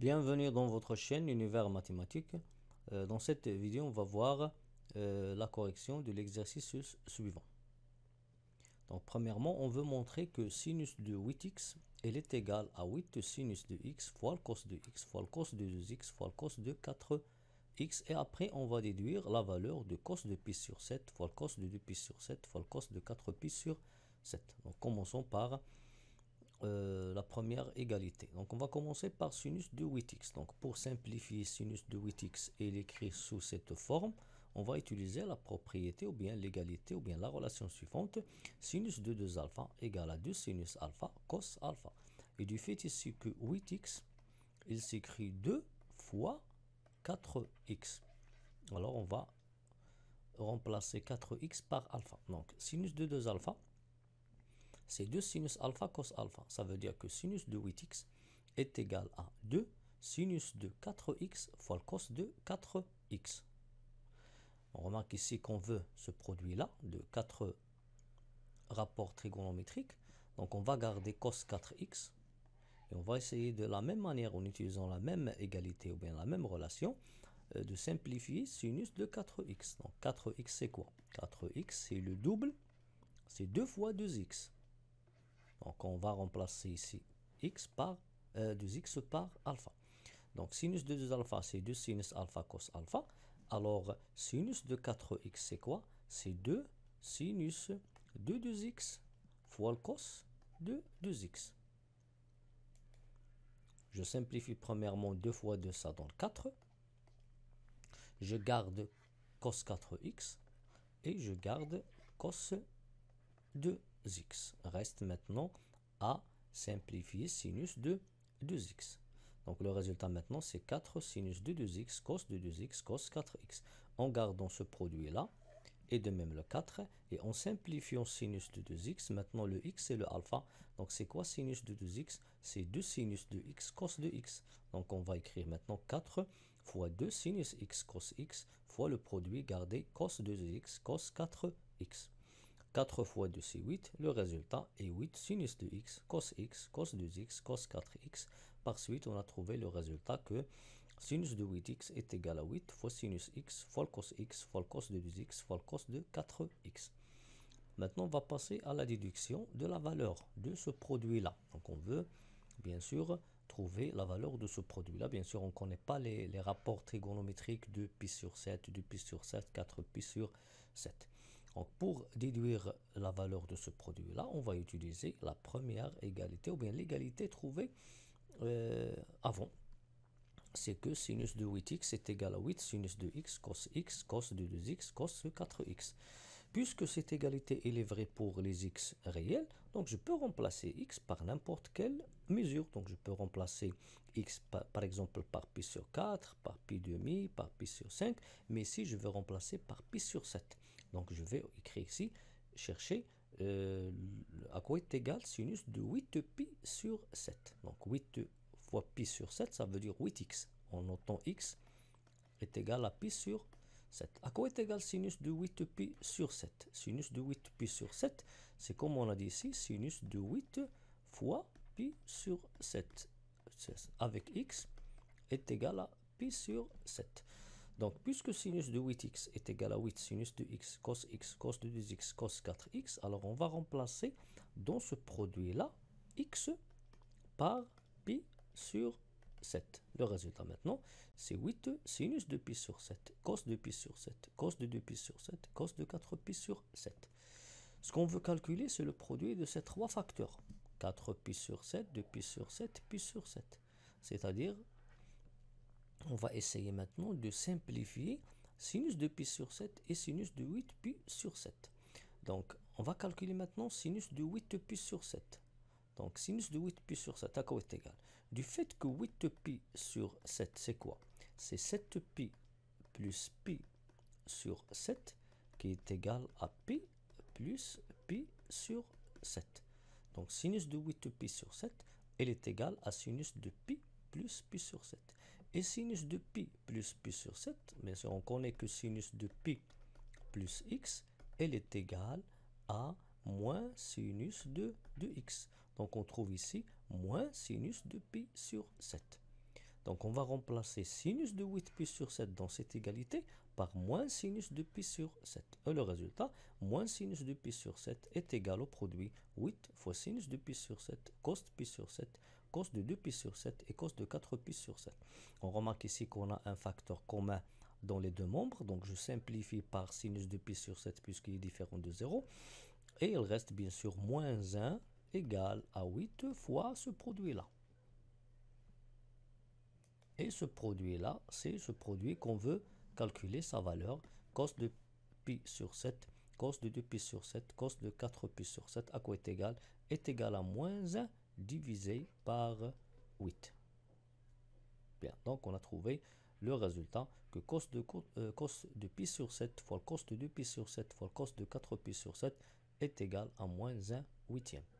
Bienvenue dans votre chaîne Univers Mathématiques. Euh, dans cette vidéo, on va voir euh, la correction de l'exercice suivant. Donc, premièrement, on veut montrer que sinus de 8x elle est égal à 8 sinus de x fois le cos de x fois le cos de 2x fois le cos de 4x. Et après, on va déduire la valeur de cos de pi sur 7 fois le cos de 2pi sur 7 fois le cos de 4pi sur 7. Donc, commençons par euh, la première égalité. Donc on va commencer par sinus de 8x. Donc pour simplifier sinus de 8x et l'écrire sous cette forme, on va utiliser la propriété ou bien l'égalité ou bien la relation suivante. Sinus de 2 alpha égale à 2 sinus alpha cos alpha. Et du fait ici que 8x, il s'écrit 2 fois 4x. Alors on va remplacer 4x par alpha. Donc sinus de 2 alpha c'est 2 sinus alpha cos alpha. Ça veut dire que sinus de 8x est égal à 2 sinus de 4x fois cos de 4x. On remarque ici qu'on veut ce produit-là de 4 rapports trigonométriques. Donc on va garder cos 4x et on va essayer de la même manière, en utilisant la même égalité ou bien la même relation, euh, de simplifier sinus de 4x. Donc 4x c'est quoi 4x c'est le double, c'est 2 fois 2x. Donc on va remplacer ici x par 2x euh, par alpha. Donc sinus de 2 alpha, c'est 2 sinus alpha cos alpha. Alors sinus de 4x, c'est quoi C'est 2 sinus de 2x fois le cos de 2x. Je simplifie premièrement 2 fois 2, ça donne 4. Je garde cos 4x et je garde cos 2 x. Reste maintenant à simplifier sinus de 2x. Donc le résultat maintenant c'est 4 sinus de 2x cos de 2x cos 4x. En gardant ce produit là et de même le 4 et en simplifiant sinus de 2x maintenant le x et le alpha. Donc c'est quoi sinus de 2x C'est 2 sinus de x cos de x. Donc on va écrire maintenant 4 fois 2 sinus x cos x fois le produit gardé cos 2x cos 4x. 4 fois 2, c'est 8. Le résultat est 8 sinus de x, cos x, cos 2x, cos 4x. Par suite, on a trouvé le résultat que sinus de 8x est égal à 8 fois sinus x fois cos x fois cos de 2x fois cos de 4x. Maintenant, on va passer à la déduction de la valeur de ce produit-là. Donc, on veut, bien sûr, trouver la valeur de ce produit-là. Bien sûr, on ne connaît pas les, rapports trigonométriques de pi sur 7, de pi sur 7, 4 pi sur 7 pour déduire la valeur de ce produit-là, on va utiliser la première égalité, ou bien l'égalité trouvée euh, avant. C'est que sinus de 8x est égal à 8 sinus de x cos x cos de 2x cos 4x. Puisque cette égalité est vraie pour les x réels, donc je peux remplacer x par n'importe quelle mesure. Donc je peux remplacer x par, exemple par pi sur 4, par pi demi, par pi sur 5, mais ici je veux remplacer par pi sur 7. Donc je vais écrire ici, chercher euh, à quoi est égal sinus de 8 pi sur 7. Donc 8 fois pi sur 7, ça veut dire 8x. En notant x est égal à pi sur 7. À quoi est égal sinus de 8pi sur 7 Sinus de 8pi sur 7, c'est comme on a dit ici, sinus de 8 fois pi sur 7. Avec x est égal à pi sur 7. Donc, puisque sinus de 8x est égal à 8 sinus de x, cos x, cos de 2x, cos 4x, alors on va remplacer dans ce produit-là x par pi sur 7 7. Le résultat maintenant, c'est 8 sinus de pi sur 7, cos de pi sur 7, cos de 2 pi sur 7, cos de 4 pi sur 7. Ce qu'on veut calculer, c'est le produit de ces trois facteurs. 4 pi sur 7, 2 pi sur 7, pi sur 7. C'est-à-dire, on va essayer maintenant de simplifier sinus de pi sur 7 et sinus de 8 pi sur 7. Donc, on va calculer maintenant sinus de 8 pi sur 7. Donc sinus de 8pi sur 7 à quoi est égal Du fait que 8pi sur 7, c'est quoi C'est 7pi plus pi sur 7 qui est égal à pi plus pi sur 7. Donc sinus de 8pi sur 7, elle est égale à sinus de pi plus pi sur 7. Et sinus de pi plus pi sur 7, mais si on connaît que sinus de pi plus x, elle est égale à moins sinus de 2x. Donc on trouve ici moins sinus de pi sur 7. Donc on va remplacer sinus de 8pi sur 7 dans cette égalité par moins sinus de pi sur 7. Et le résultat, moins sinus de pi sur 7 est égal au produit 8 fois sinus de pi sur 7, cos pi sur 7, cos de 2pi sur 7 et cos de 4pi sur 7. On remarque ici qu'on a un facteur commun dans les deux membres, donc je simplifie par sinus de pi sur 7 puisqu'il est différent de 0. Et il reste bien sûr moins 1 égale à 8 fois ce produit-là. Et ce produit-là, c'est ce produit qu'on veut calculer sa valeur, cos de pi sur 7, cos de 2pi sur 7, cos de 4pi sur 7, à quoi est égal Est égal à moins 1 divisé par 8. Bien, donc on a trouvé le résultat que cos de, euh, de pi sur 7 fois cos de 2pi sur 7 fois cos de 4pi sur 7 est égal à moins 1 huitième.